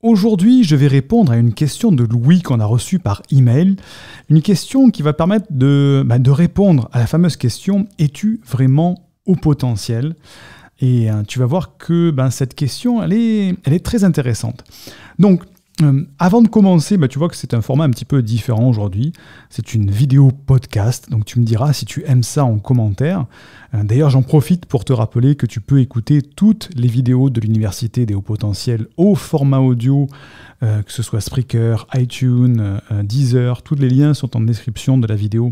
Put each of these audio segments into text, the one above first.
Aujourd'hui, je vais répondre à une question de Louis qu'on a reçue par email. Une question qui va permettre de, bah, répondre à la fameuse question Es-tu vraiment au potentiel Et hein, tu vas voir que ben, cette question, elle est, elle est très intéressante. Donc, euh, avant de commencer, bah, tu vois que c'est un format un petit peu différent aujourd'hui. C'est une vidéo podcast, donc tu me diras si tu aimes ça en commentaire. Euh, d'ailleurs, j'en profite pour te rappeler que tu peux écouter toutes les vidéos de l'Université des hauts potentiels au format audio, euh, que ce soit Spreaker, iTunes, Deezer. Tous les liens sont en description de la vidéo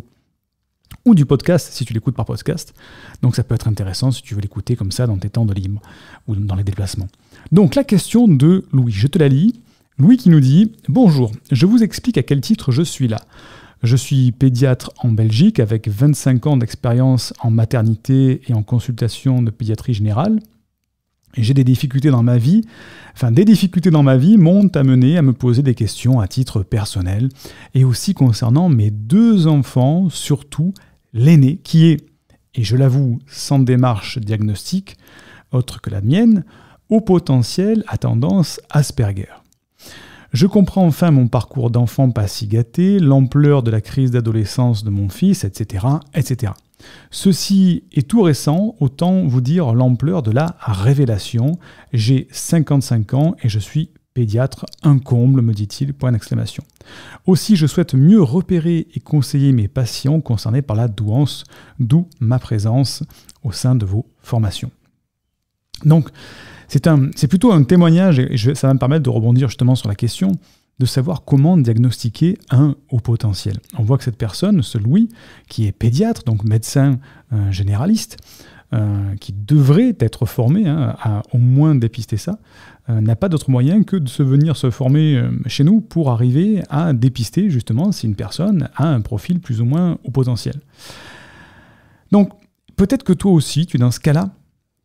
ou du podcast si tu l'écoutes par podcast. Donc ça peut être intéressant si tu veux l'écouter comme ça dans tes temps de libre ou dans les déplacements. Donc la question de Louis, je te la lis. Louis qui nous dit Bonjour, je vous explique à quel titre je suis là. Je suis pédiatre en Belgique avec 25 ans d'expérience en maternité et en consultation de pédiatrie générale. Et j'ai des difficultés dans ma vie, enfin des difficultés dans ma vie m'ont amené à me poser des questions à titre personnel et aussi concernant mes deux enfants, surtout l'aîné qui est, et je l'avoue sans démarche diagnostique autre que la mienne, au potentiel à tendance Asperger. Je comprends enfin mon parcours d'enfant pas si gâté, l'ampleur de la crise d'adolescence de mon fils, etc., etc. Ceci est tout récent, autant vous dire l'ampleur de la révélation. J'ai 55 ans et je suis pédiatre, incomble, comble, me dit-il, point d'exclamation. Aussi, je souhaite mieux repérer et conseiller mes patients concernés par la douance, d'où ma présence au sein de vos formations. Donc, c'est plutôt un témoignage, et ça va me permettre de rebondir justement sur la question, de savoir comment diagnostiquer un haut potentiel. On voit que cette personne, ce Louis, qui est pédiatre, donc médecin euh, généraliste, euh, qui devrait être formé hein, à au moins dépister ça, euh, n'a pas d'autre moyen que de se venir se former chez nous pour arriver à dépister justement si une personne a un profil plus ou moins haut potentiel. Donc peut-être que toi aussi, tu es dans ce cas-là,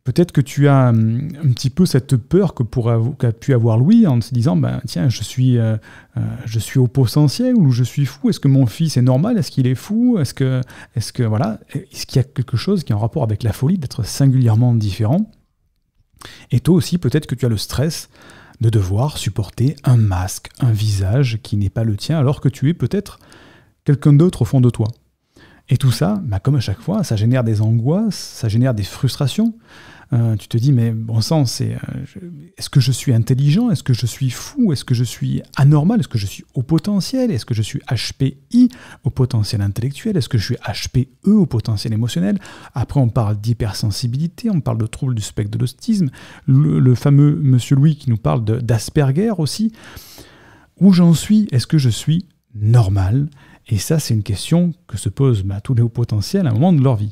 Peut-être que tu as hum, un petit peu cette peur que qu'a pu avoir Louis en se disant ben, Tiens, je suis, euh, euh, je suis au potentiel ou je suis fou. Est-ce que mon fils est normal Est-ce qu'il est fou Est-ce que, est que voilà, est-ce qu'il y a quelque chose qui est en rapport avec la folie d'être singulièrement différent Et toi aussi, peut-être que tu as le stress de devoir supporter un masque, un visage qui n'est pas le tien, alors que tu es peut-être quelqu'un d'autre au fond de toi. Et tout ça, bah comme à chaque fois, ça génère des angoisses, ça génère des frustrations. Euh, tu te dis, mais bon sens, euh, est-ce que je suis intelligent Est-ce que je suis fou Est-ce que je suis anormal Est-ce que je suis au potentiel Est-ce que je suis HPI au potentiel intellectuel Est-ce que je suis HPE au potentiel émotionnel Après, on parle d'hypersensibilité, on parle de troubles du spectre de l'autisme, le, le, fameux monsieur Louis qui nous parle d'Asperger aussi. Où j'en suis Est-ce que je suis normal et ça, c'est une question que se posent bah, tous les hauts potentiels à un moment de leur vie.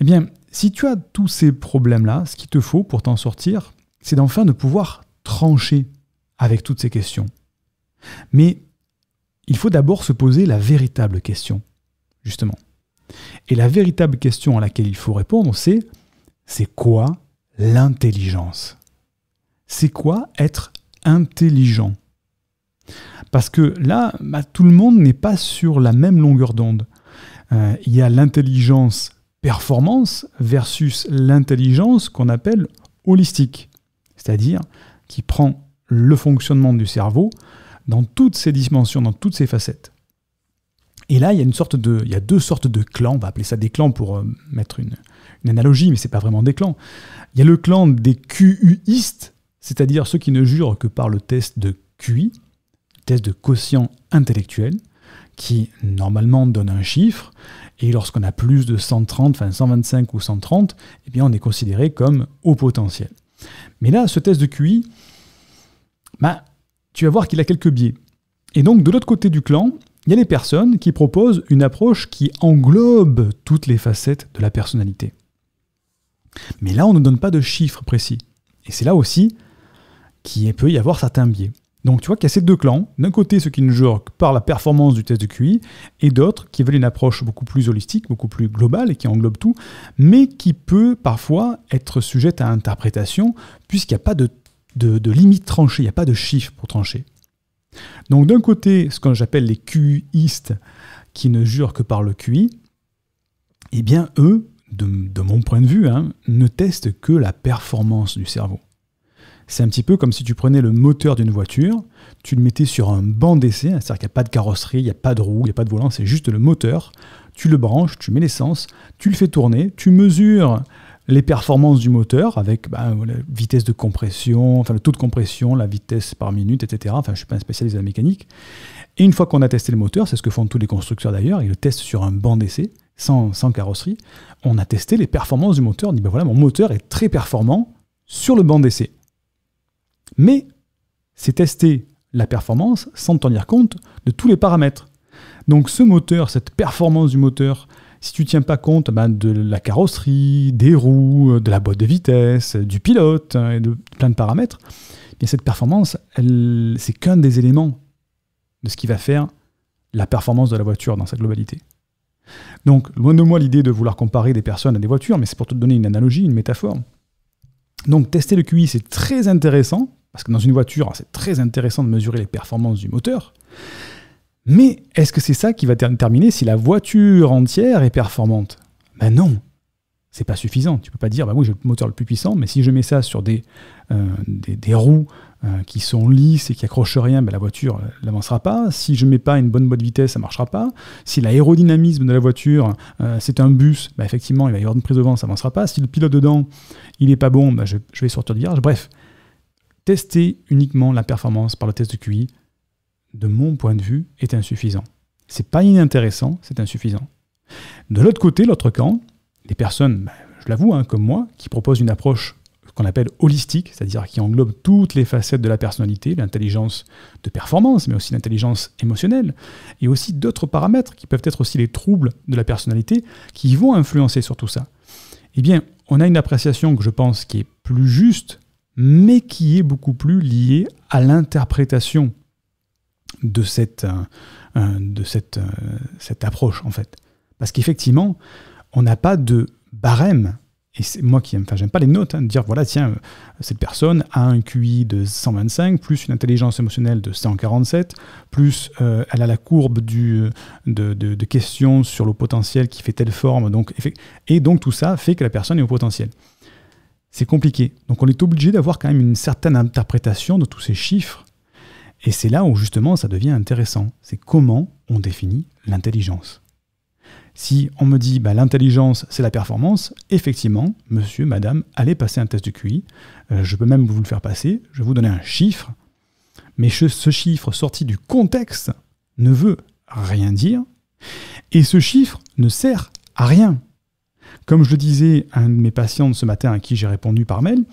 Eh bien, si tu as tous ces problèmes-là, ce qu'il te faut pour t'en sortir, c'est d'enfin de pouvoir trancher avec toutes ces questions. Mais il faut d'abord se poser la véritable question, justement. Et la véritable question à laquelle il faut répondre, c'est c'est quoi l'intelligence C'est quoi être intelligent parce que là, bah, tout le monde n'est pas sur la même longueur d'onde. Euh, il y a l'intelligence performance versus l'intelligence qu'on appelle holistique, c'est-à-dire qui prend le fonctionnement du cerveau dans toutes ses dimensions, dans toutes ses facettes. Et là, il y a, une sorte de, il a deux sortes de clans, on va appeler ça des clans pour euh, mettre une, analogie, mais ce n'est pas vraiment des clans. Il y a le clan des QUistes, c'est-à-dire ceux qui ne jurent que par le test de QI, de quotient intellectuel qui normalement donne un chiffre, et lorsqu'on a plus de 130, enfin 125 ou 130, et eh bien on est considéré comme haut potentiel. Mais là, ce test de QI, bah, tu vas voir qu'il a quelques biais. Et donc de l'autre côté du clan, il y a les personnes qui proposent une approche qui englobe toutes les facettes de la personnalité. Mais là, on ne donne pas de chiffres précis. Et c'est là aussi qu'il peut y avoir certains biais. Donc tu vois qu'il y a ces deux clans, d'un côté ceux qui ne jurent que par la performance du test de QI, et d'autres qui veulent une approche beaucoup plus holistique, beaucoup plus globale et qui englobe tout, mais qui peut parfois être sujette à interprétation puisqu'il n'y a pas de, de, limite tranchée, il n'y a pas de chiffre pour trancher. Donc d'un côté, ce que j'appelle les QIistes qui ne jurent que par le QI, eh bien eux, de, mon point de vue, hein, ne testent que la performance du cerveau. C'est un petit peu comme si tu prenais le moteur d'une voiture, tu le mettais sur un banc d'essai, c'est-à-dire qu'il n'y a pas de carrosserie, il n'y a pas de roue, il n'y a pas de volant, c'est juste le moteur. Tu le branches, tu mets l'essence, tu le fais tourner, tu mesures les performances du moteur avec bah, la vitesse de compression, enfin le taux de compression, la vitesse par minute, etc. Enfin, je ne suis pas un spécialiste de la mécanique. Et une fois qu'on a testé le moteur, c'est ce que font tous les constructeurs d'ailleurs, ils le testent sur un banc d'essai, sans, sans, carrosserie. On a testé les performances du moteur, on dit ben voilà, mon moteur est très performant sur le banc d'essai. Mais c'est tester la performance sans tenir compte de tous les paramètres. Donc ce moteur, cette performance du moteur, si tu ne tiens pas compte ben, de la carrosserie, des roues, de la boîte de vitesse, du pilote hein, et de plein de paramètres, eh bien cette performance, c'est qu'un des éléments de ce qui va faire la performance de la voiture dans sa globalité. Donc loin de moi l'idée de vouloir comparer des personnes à des voitures, mais c'est pour te donner une analogie, une métaphore. Donc tester le QI, c'est très intéressant parce que dans une voiture, c'est très intéressant de mesurer les performances du moteur. Mais est-ce que c'est ça qui va déterminer si la voiture entière est performante Ben non, c'est pas suffisant. Tu peux pas dire, bah oui, j'ai le moteur le plus puissant, mais si je mets ça sur des, euh, des, roues euh, qui sont lisses et qui accrochent rien, ben la voiture n'avancera pas. Si je mets pas une bonne boîte de vitesse, ça marchera pas. Si l'aérodynamisme de la voiture, euh, c'est un bus, ben effectivement, il va y avoir une prise de vent, ça avancera pas. Si le pilote dedans, il est pas bon, ben je, vais sortir du virage. Bref, Tester uniquement la performance par le test de QI, de mon point de vue, est insuffisant. C'est pas inintéressant, c'est insuffisant. De l'autre côté, l'autre camp, les personnes, ben, je l'avoue, hein, comme moi, qui proposent une approche qu'on appelle holistique, c'est-à-dire qui englobe toutes les facettes de la personnalité, l'intelligence de performance, mais aussi l'intelligence émotionnelle, et aussi d'autres paramètres qui peuvent être aussi les troubles de la personnalité, qui vont influencer sur tout ça. Eh bien, on a une appréciation que je pense qui est plus juste mais qui est beaucoup plus lié à l'interprétation de cette, euh, euh, de cette, euh, cette approche, en fait. Parce qu'effectivement, on n'a pas de barème. Et c'est moi qui aime, enfin, j'aime pas les notes, hein, de dire voilà, tiens, cette personne a un QI de 125, plus une intelligence émotionnelle de 147, plus elle a la courbe du, de, de, de questions sur le potentiel qui fait telle forme. Donc, et donc tout ça fait que la personne est au potentiel c'est compliqué. Donc on est obligé d'avoir quand même une certaine interprétation de tous ces chiffres. Et c'est là où justement ça devient intéressant. C'est comment on définit l'intelligence. Si on me dit bah, l'intelligence c'est la performance, effectivement, monsieur, madame, allez passer un test de QI. Euh, je peux même vous le faire passer. Je vais vous donner un chiffre. Mais ce chiffre sorti du contexte ne veut rien dire. Et ce chiffre ne sert à rien. Comme je le disais à un de mes patients ce matin à qui j'ai répondu par mail,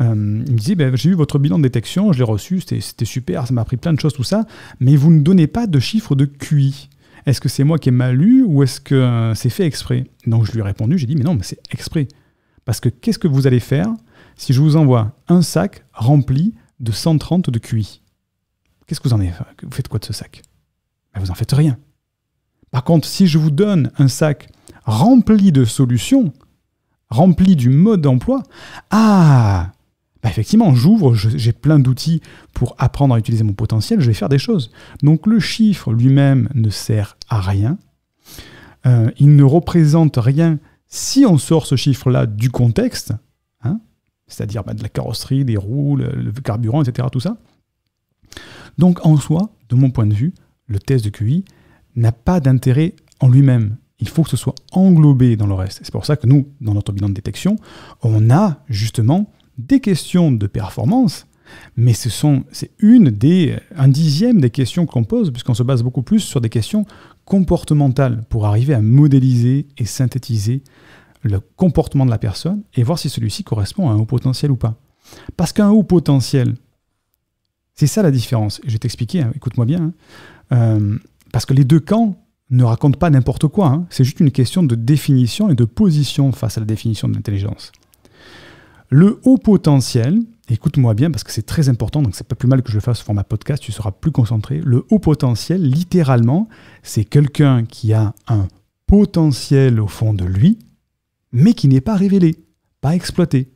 euh, il me disait ben, J'ai eu votre bilan de détection, je l'ai reçu, c'était super, ça m'a appris plein de choses, tout ça, mais vous ne donnez pas de chiffre de QI. Est-ce que c'est moi qui ai mal lu ou est-ce que euh, c'est fait exprès Donc je lui ai répondu J'ai dit Mais non, mais c'est exprès. Parce que qu'est-ce que vous allez faire si je vous envoie un sac rempli de 130 de QI Qu'est-ce que vous en avez Vous faites quoi de ce sac ben, Vous en faites rien. Par contre, si je vous donne un sac rempli de solutions, rempli du mode d'emploi, ah, bah effectivement, j'ouvre, j'ai plein d'outils pour apprendre à utiliser mon potentiel, je vais faire des choses. Donc le chiffre lui-même ne sert à rien, euh, il ne représente rien si on sort ce chiffre-là du contexte, hein, c'est-à-dire bah, de la carrosserie, des roues, le, carburant, etc., tout ça. Donc en soi, de mon point de vue, le test de QI n'a pas d'intérêt en lui-même il faut que ce soit englobé dans le reste. C'est pour ça que nous, dans notre bilan de détection, on a justement des questions de performance, mais c'est une des, un dixième des questions qu'on pose, puisqu'on se base beaucoup plus sur des questions comportementales pour arriver à modéliser et synthétiser le comportement de la personne et voir si celui-ci correspond à un haut potentiel ou pas. Parce qu'un haut potentiel, c'est ça la différence. Je vais t'expliquer, hein, écoute-moi bien. Hein. Euh, parce que les deux camps ne raconte pas n'importe quoi. Hein. C'est juste une question de définition et de position face à la définition de l'intelligence. Le haut potentiel, écoute-moi bien parce que c'est très important, donc c'est pas plus mal que je le fasse pour ma podcast, tu seras plus concentré. Le haut potentiel, littéralement, c'est quelqu'un qui a un potentiel au fond de lui, mais qui n'est pas révélé, pas exploité,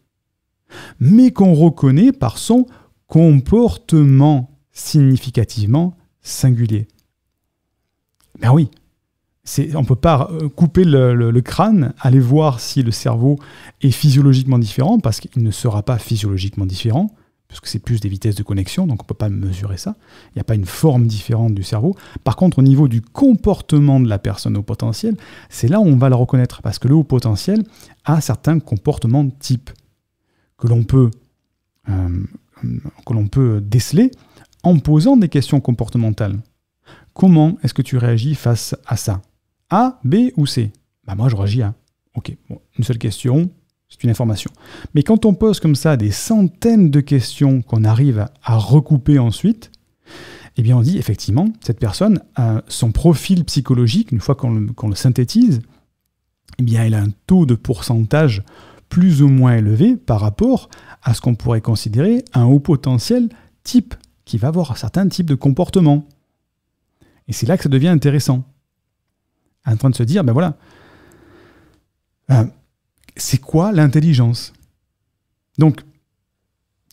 mais qu'on reconnaît par son comportement significativement singulier. Ben oui, on ne peut pas euh, couper le, crâne, aller voir si le cerveau est physiologiquement différent, parce qu'il ne sera pas physiologiquement différent, parce que c'est plus des vitesses de connexion, donc on ne peut pas mesurer ça. Il n'y a pas une forme différente du cerveau. Par contre, au niveau du comportement de la personne au potentiel, c'est là où on va le reconnaître, parce que le haut potentiel a certains comportements types que l'on euh, que l'on peut déceler en posant des questions comportementales. Comment est-ce que tu réagis face à ça a, B ou C Bah moi je réagis A. Hein. Ok, une seule question, c'est une information. Mais quand on pose comme ça des centaines de questions qu'on arrive à recouper ensuite, eh bien on dit effectivement, cette personne, a son profil psychologique, une fois qu'on le, le, synthétise, eh bien elle a un taux de pourcentage plus ou moins élevé par rapport à ce qu'on pourrait considérer un haut potentiel type, qui va avoir un certain type de comportement. Et c'est là que ça devient intéressant en train de se dire, ben voilà, euh, c'est quoi l'intelligence Donc,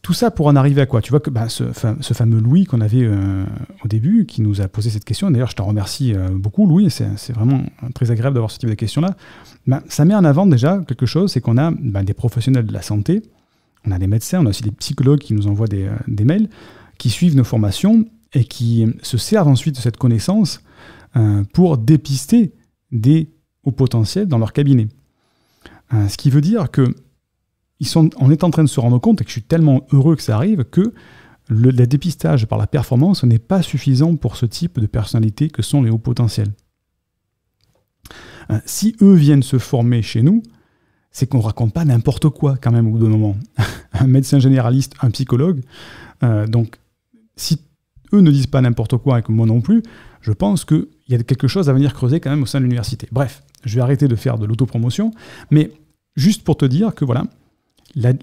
tout ça pour en arriver à quoi Tu vois que bah, ce, fameux Louis qu'on avait euh, au début, qui nous a posé cette question, d'ailleurs je t'en remercie euh, beaucoup Louis, c'est vraiment très agréable d'avoir ce type de questions-là, bah, ça met en avant déjà quelque chose, c'est qu'on a bah, des professionnels de la santé, on a des médecins, on a aussi des psychologues qui nous envoient des, des mails, qui suivent nos formations et qui se servent ensuite de cette connaissance pour dépister des hauts potentiels dans leur cabinet. Euh, ce qui veut dire que ils sont, on est en train de se rendre compte, et que je suis tellement heureux que ça arrive, que le, dépistage par la performance n'est pas suffisant pour ce type de personnalité que sont les hauts potentiels. Euh, si eux viennent se former chez nous, c'est qu'on raconte pas n'importe quoi quand même au bout d'un moment. un médecin généraliste, un psychologue, euh, donc si eux ne disent pas n'importe quoi et que moi non plus, je pense que il y a quelque chose à venir creuser quand même au sein de l'université. Bref, je vais arrêter de faire de l'autopromotion, mais juste pour te dire que voilà,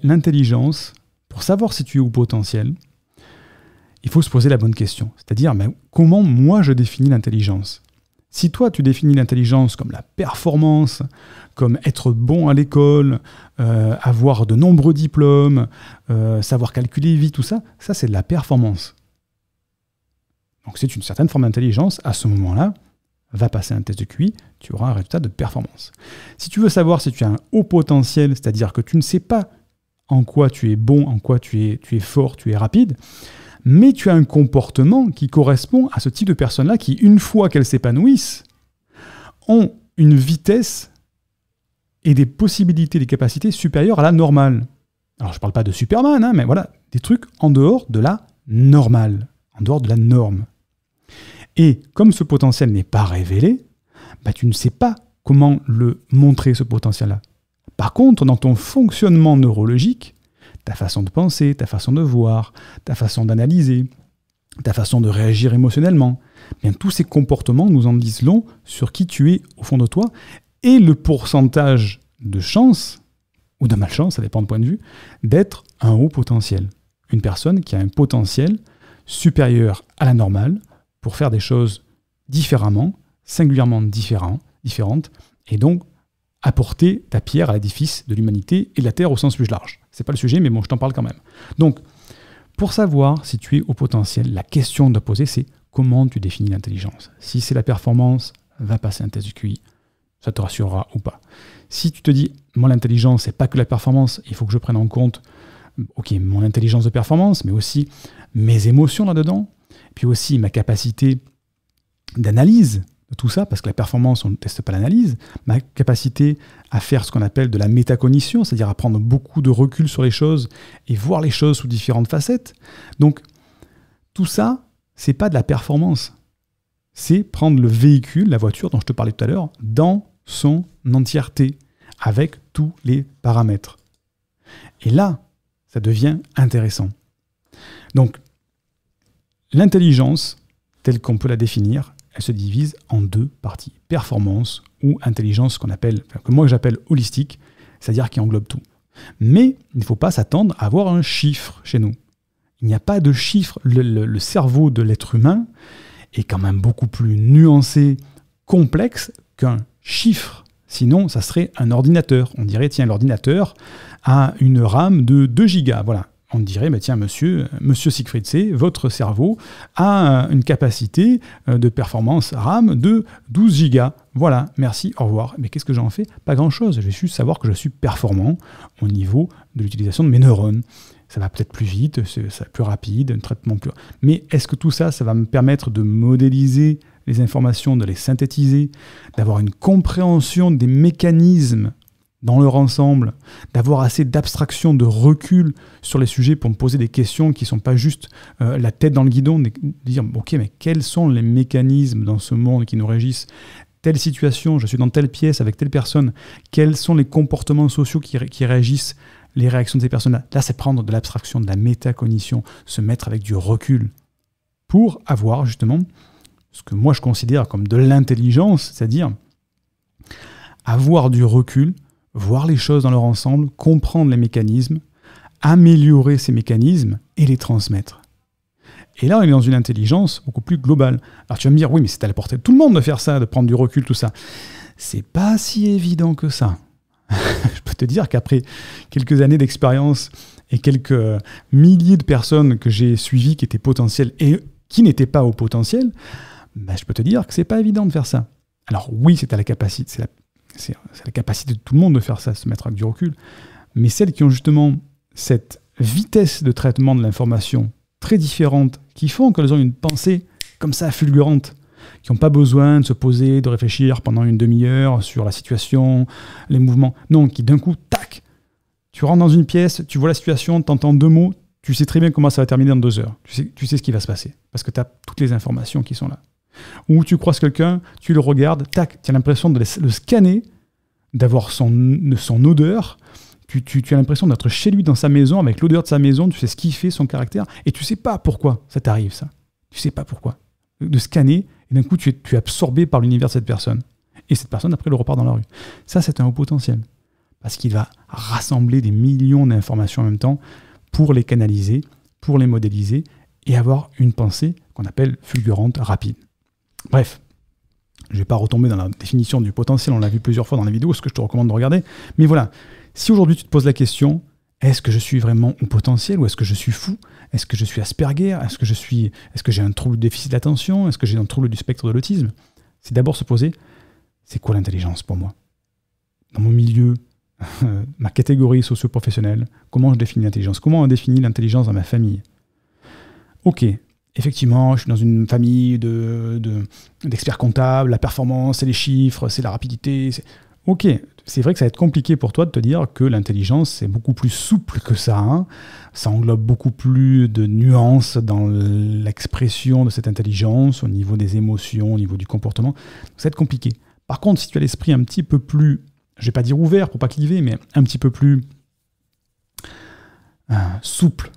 l'intelligence, pour savoir si tu es au potentiel, il faut se poser la bonne question. C'est-à-dire, mais comment moi je définis l'intelligence Si toi tu définis l'intelligence comme la performance, comme être bon à l'école, euh, avoir de nombreux diplômes, euh, savoir calculer vite, tout ça, ça c'est de la performance. Donc c'est une certaine forme d'intelligence. À ce moment-là, va passer un test de QI, tu auras un résultat de performance. Si tu veux savoir si tu as un haut potentiel, c'est-à-dire que tu ne sais pas en quoi tu es bon, en quoi tu es, fort, tu es rapide, mais tu as un comportement qui correspond à ce type de personnes-là qui, une fois qu'elles s'épanouissent, ont une vitesse et des possibilités, des capacités supérieures à la normale. Alors je ne parle pas de Superman, hein, mais voilà, des trucs en dehors de la normale, en dehors de la norme. Et comme ce potentiel n'est pas révélé, bah, tu ne sais pas comment le montrer, ce potentiel-là. Par contre, dans ton fonctionnement neurologique, ta façon de penser, ta façon de voir, ta façon d'analyser, ta façon de réagir émotionnellement, eh bien tous ces comportements nous en disent long sur qui tu es au fond de toi et le pourcentage de chance, ou de malchance, ça dépend de point de vue, d'être un haut potentiel. Une personne qui a un potentiel supérieur à la normale, pour faire des choses différemment, singulièrement différent, différentes, et donc apporter ta pierre à l'édifice de l'humanité et de la Terre au sens plus large. C'est pas le sujet, mais bon, je t'en parle quand même. Donc, pour savoir si tu es au potentiel, la question de poser, c'est comment tu définis l'intelligence. Si c'est la performance, va passer un test de QI. Ça te rassurera ou pas. Si tu te dis, moi, l'intelligence, c'est pas que la performance, il faut que je prenne en compte, ok, mon intelligence de performance, mais aussi mes émotions là-dedans, puis aussi ma capacité d'analyse de tout ça, parce que la performance, on ne teste pas l'analyse, ma capacité à faire ce qu'on appelle de la métacognition, c'est-à-dire à prendre beaucoup de recul sur les choses et voir les choses sous différentes facettes. Donc, tout ça, c'est pas de la performance. C'est prendre le véhicule, la voiture dont je te parlais tout à l'heure, dans son entièreté, avec tous les paramètres. Et là, ça devient intéressant. Donc, L'intelligence, telle qu'on peut la définir, elle se divise en deux parties. Performance ou intelligence qu'on appelle, que moi j'appelle holistique, c'est-à-dire qui englobe tout. Mais il ne faut pas s'attendre à avoir un chiffre chez nous. Il n'y a pas de chiffre. Le, cerveau de l'être humain est quand même beaucoup plus nuancé, complexe qu'un chiffre. Sinon, ça serait un ordinateur. On dirait, tiens, l'ordinateur a une RAM de 2 gigas. Voilà on dirait, bah, tiens, monsieur, monsieur Siegfried C., votre cerveau a euh, une capacité euh, de performance RAM de 12 gigas. Voilà, merci, au revoir. Mais qu'est-ce que j'en fais Pas grand-chose. Je vais juste savoir que je suis performant au niveau de l'utilisation de mes neurones. Ça va peut-être plus vite, c'est plus rapide, un traitement plus. Mais est-ce que tout ça, ça va me permettre de modéliser les informations, de les synthétiser, d'avoir une compréhension des mécanismes dans leur ensemble, d'avoir assez d'abstraction, de recul sur les sujets pour me poser des questions qui ne sont pas juste euh, la tête dans le guidon, de dire, ok, mais quels sont les mécanismes dans ce monde qui nous régissent Telle situation, je suis dans telle pièce avec telle personne, quels sont les comportements sociaux qui, qui réagissent les réactions de ces personnes Là, Là c'est prendre de l'abstraction, de la métacognition, se mettre avec du recul pour avoir justement ce que moi je considère comme de l'intelligence, c'est-à-dire avoir du recul voir les choses dans leur ensemble, comprendre les mécanismes, améliorer ces mécanismes et les transmettre. Et là, on est dans une intelligence beaucoup plus globale. Alors tu vas me dire, oui, mais c'est à la portée de tout le monde de faire ça, de prendre du recul, tout ça. C'est pas si évident que ça. Je peux te dire qu'après quelques années d'expérience et quelques milliers de personnes que j'ai suivies qui étaient potentielles et qui n'étaient pas au potentiel, bah, je peux te dire que c'est pas évident de faire ça. Alors oui, c'est à la capacité, c'est la capacité de tout le monde de faire ça, de se mettre avec du recul, mais celles qui ont justement cette vitesse de traitement de l'information très différente, qui font qu'elles ont une pensée comme ça fulgurante, qui n'ont pas besoin de se poser, de réfléchir pendant une demi-heure sur la situation, les mouvements, non, qui d'un coup, tac, tu rentres dans une pièce, tu vois la situation, tu entends deux mots, tu sais très bien comment ça va terminer dans deux heures, tu sais, tu sais ce qui va se passer, parce que tu as toutes les informations qui sont là ou tu croises quelqu'un, tu le regardes, tac, tu as l'impression de le scanner, d'avoir son, odeur, tu, as l'impression d'être chez lui dans sa maison, avec l'odeur de sa maison, tu sais ce qu'il fait, son caractère, et tu sais pas pourquoi ça t'arrive, ça. Tu sais pas pourquoi. De scanner, et d'un coup, tu es, tu es absorbé par l'univers de cette personne. Et cette personne, après, le repart dans la rue. Ça, c'est un haut potentiel. Parce qu'il va rassembler des millions d'informations en même temps pour les canaliser, pour les modéliser, et avoir une pensée qu'on appelle fulgurante, rapide. Bref, je ne vais pas retomber dans la définition du potentiel, on l'a vu plusieurs fois dans la vidéo, ce que je te recommande de regarder. Mais voilà, si aujourd'hui tu te poses la question, est-ce que je suis vraiment au potentiel ou est-ce que je suis fou Est-ce que je suis Asperger Est-ce que je suis, est-ce que j'ai un trouble de déficit d'attention Est-ce que j'ai un trouble du spectre de l'autisme C'est d'abord se poser, c'est quoi l'intelligence pour moi Dans mon milieu, ma catégorie socio-professionnelle, comment je définis l'intelligence Comment on définit l'intelligence dans ma famille Ok, effectivement, je suis dans une famille de, d'experts comptables, la performance, c'est les chiffres, c'est la rapidité. Ok, c'est vrai que ça va être compliqué pour toi de te dire que l'intelligence, c'est beaucoup plus souple que ça. Hein. Ça englobe beaucoup plus de nuances dans l'expression de cette intelligence, au niveau des émotions, au niveau du comportement. Ça va être compliqué. Par contre, si tu as l'esprit un petit peu plus, je vais pas dire ouvert pour pas cliver, mais un petit peu plus euh, souple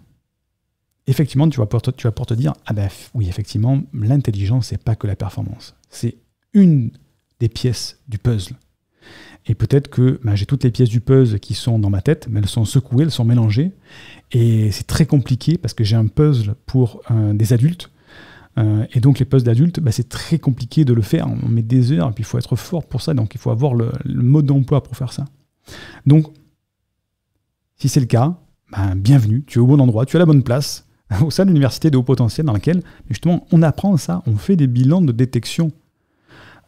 effectivement, tu vas, pour te, tu vas dire, ah ben oui, effectivement, l'intelligence, c'est pas que la performance. C'est une des pièces du puzzle. Et peut-être que ben, j'ai toutes les pièces du puzzle qui sont dans ma tête, mais elles sont secouées, elles sont mélangées. Et c'est très compliqué parce que j'ai un puzzle pour euh, des adultes. Euh, et donc les puzzles d'adultes, ben, c'est très compliqué de le faire. On met des heures, et puis il faut être fort pour ça. Donc il faut avoir le, mode d'emploi pour faire ça. Donc, si c'est le cas, ben, bienvenue, tu es au bon endroit, tu as la bonne place. au sein de l'université de haut potentiel dans laquelle justement on apprend ça, on fait des bilans de détection.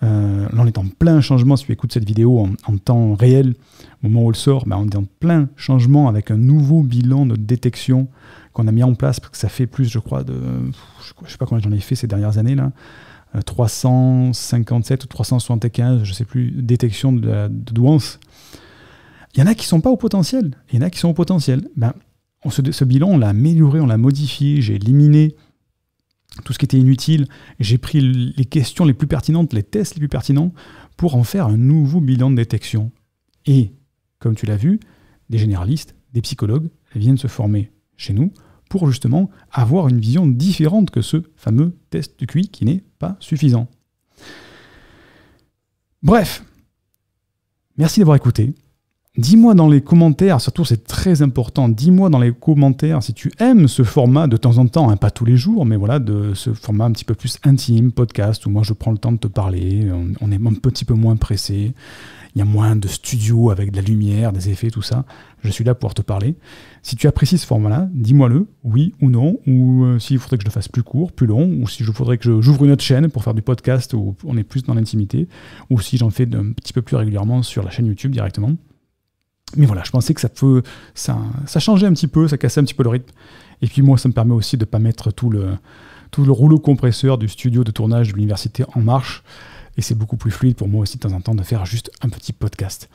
Euh, là, on est en plein changement. Si tu écoutes cette vidéo en, temps réel, au moment où elle sort, ben on est en plein changement avec un nouveau bilan de détection qu'on a mis en place, parce que ça fait plus, je crois, de. Je sais pas combien j'en ai fait ces dernières années, là. 357 euh, ou 375, je sais plus, détection de, douance. Il y en a qui sont pas au potentiel, il y en a qui sont au potentiel. Ben, on, ce, ce, bilan, on l'a amélioré, on l'a modifié, j'ai éliminé tout ce qui était inutile, j'ai pris les questions les plus pertinentes, les tests les plus pertinents, pour en faire un nouveau bilan de détection. Et, comme tu l'as vu, des généralistes, des psychologues viennent se former chez nous pour justement avoir une vision différente que ce fameux test de QI qui n'est pas suffisant. Bref, merci d'avoir écouté. Dis-moi dans les commentaires, surtout c'est très important, dis-moi dans les commentaires si tu aimes ce format de temps en temps, hein, pas tous les jours, mais voilà, de ce format un petit peu plus intime, podcast, où moi je prends le temps de te parler, on, est un petit peu moins pressé, il y a moins de studio avec de la lumière, des effets, tout ça. Je suis là pour te parler. Si tu apprécies ce format-là, dis-moi-le, oui ou non, ou euh, s'il faudrait que je le fasse plus court, plus long, ou si je faudrait que j'ouvre une autre chaîne pour faire du podcast où on est plus dans l'intimité, ou si j'en fais un petit peu plus régulièrement sur la chaîne YouTube directement. Mais voilà, je pensais que ça peut, ça, changeait un petit peu, ça cassait un petit peu le rythme. Et puis moi, ça me permet aussi de ne pas mettre tout le, tout le rouleau compresseur du studio de tournage de l'université en marche. Et c'est beaucoup plus fluide pour moi aussi de temps en temps de faire juste un petit podcast.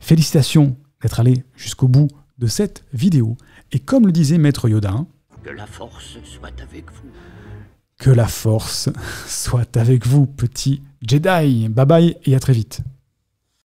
Félicitations d'être allé jusqu'au bout de cette vidéo. Et comme le disait Maître Yoda, que la force soit avec vous. Que la force soit avec vous, petit Jedi. Bye bye et à très vite.